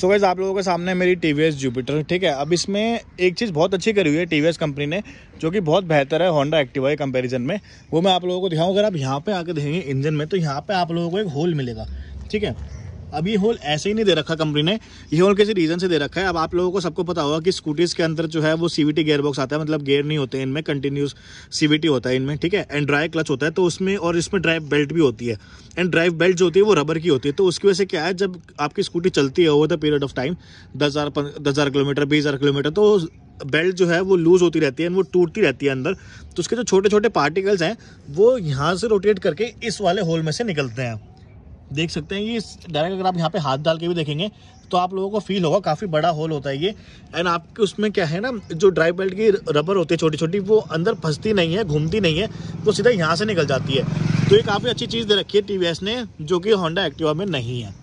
सो so आप लोगों के सामने मेरी टी वी एस जुपिटर ठीक है अब इसमें एक चीज़ बहुत अच्छी करी हुई है टी वी एस कंपनी ने जो कि बहुत बेहतर है होंडा एक्टिवा के कंपैरिजन में वो मैं आप लोगों को दिखाऊँ अगर आप यहाँ पे आके देखेंगे इंजन में तो यहाँ पे आप लोगों को एक होल मिलेगा ठीक है अब ये होल ऐसे ही नहीं दे रखा कंपनी ने ये होल किसी रीज़न से दे रखा है अब आप लोगों को सबको पता होगा कि स्कूटीज़ के अंदर जो है वो सी वी गेयर बॉक्स आता है मतलब गेयर नहीं होते इनमें कंटिन्यूस सी होता है इनमें ठीक है एंड ड्राई क्लच होता है तो उसमें और इसमें ड्राइव बेल्ट भी होती है एंड ड्राइव बेल्ट जो होती है वो रबर की होती है तो उसकी वजह से क्या है जब आपकी स्कूटी चलती है over the period of time दस हज़ार दस हज़ार किलोमीटर बीस हज़ार किलोमीटर तो बेल्ट जो है वो लूज़ होती रहती है वो टूटती रहती है अंदर तो उसके जो छोटे छोटे पार्टिकल्स हैं वो यहाँ से रोटेट करके इस वाले होल में से निकलते हैं देख सकते हैं ये डायरेक्ट अगर आप यहाँ पे हाथ डाल के भी देखेंगे तो आप लोगों को फील होगा काफ़ी बड़ा होल होता है ये एंड आपके उसमें क्या है ना जो ड्राई बेल्ट की रबर होती है छोटी छोटी वो अंदर फंसती नहीं है घूमती नहीं है वो सीधा यहाँ से निकल जाती है तो ये काफ़ी अच्छी चीज़ दे रखी है टी ने जो कि होंडा एक्टिवा में नहीं है